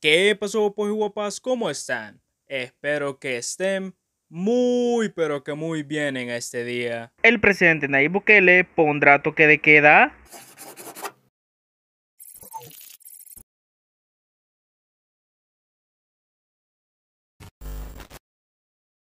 ¿Qué pasó, pues guapas? ¿Cómo están? Espero que estén muy, pero que muy bien en este día. El presidente Nayib Bukele pondrá toque de queda.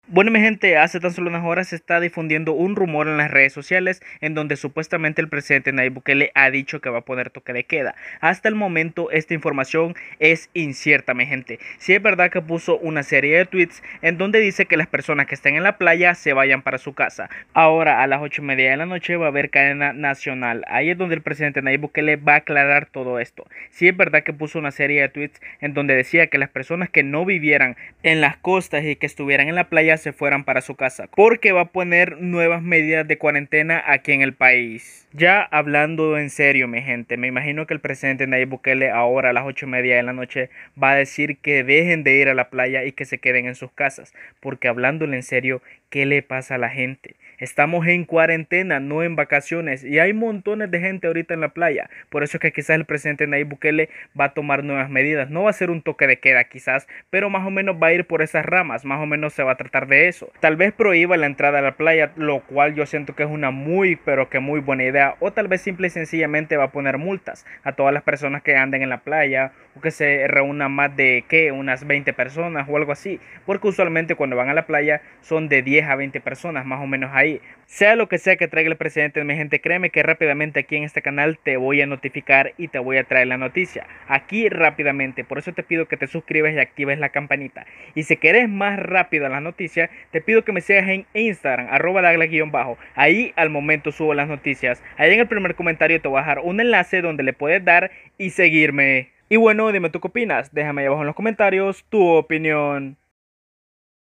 Bueno, mi gente, hace tan solo unas horas se está difundiendo un rumor en las redes sociales en donde supuestamente el presidente Nayib Bukele ha dicho que va a poner toque de queda. Hasta el momento esta información es incierta, mi gente. Si es verdad que puso una serie de tweets en donde dice que las personas que estén en la playa se vayan para su casa. Ahora a las 8 y media de la noche va a haber cadena nacional. Ahí es donde el presidente Nayib Bukele va a aclarar todo esto. Si es verdad que puso una serie de tweets en donde decía que las personas que no vivieran en las costas y que estuvieran en la playa se fueran para su casa, porque va a poner nuevas medidas de cuarentena aquí en el país. Ya hablando en serio, mi gente, me imagino que el presidente Nayib Bukele ahora a las 8 y media de la noche va a decir que dejen de ir a la playa y que se queden en sus casas, porque hablándole en serio, ¿qué le pasa a la gente? Estamos en cuarentena, no en vacaciones. Y hay montones de gente ahorita en la playa. Por eso es que quizás el presidente Nayib Bukele va a tomar nuevas medidas. No va a ser un toque de queda quizás, pero más o menos va a ir por esas ramas. Más o menos se va a tratar de eso. Tal vez prohíba la entrada a la playa, lo cual yo siento que es una muy, pero que muy buena idea. O tal vez simple y sencillamente va a poner multas a todas las personas que anden en la playa o que se reúnan más de, ¿qué? Unas 20 personas o algo así. Porque usualmente cuando van a la playa son de 10 a 20 personas, más o menos ahí sea lo que sea que traiga el presidente, mi gente, créeme que rápidamente aquí en este canal te voy a notificar y te voy a traer la noticia. Aquí rápidamente, por eso te pido que te suscribas y actives la campanita. Y si querés más rápido las noticias, te pido que me sigas en Instagram, arroba dagla-bajo. Ahí al momento subo las noticias. Ahí en el primer comentario te voy a dejar un enlace donde le puedes dar y seguirme. Y bueno, dime tú qué opinas. Déjame ahí abajo en los comentarios tu opinión.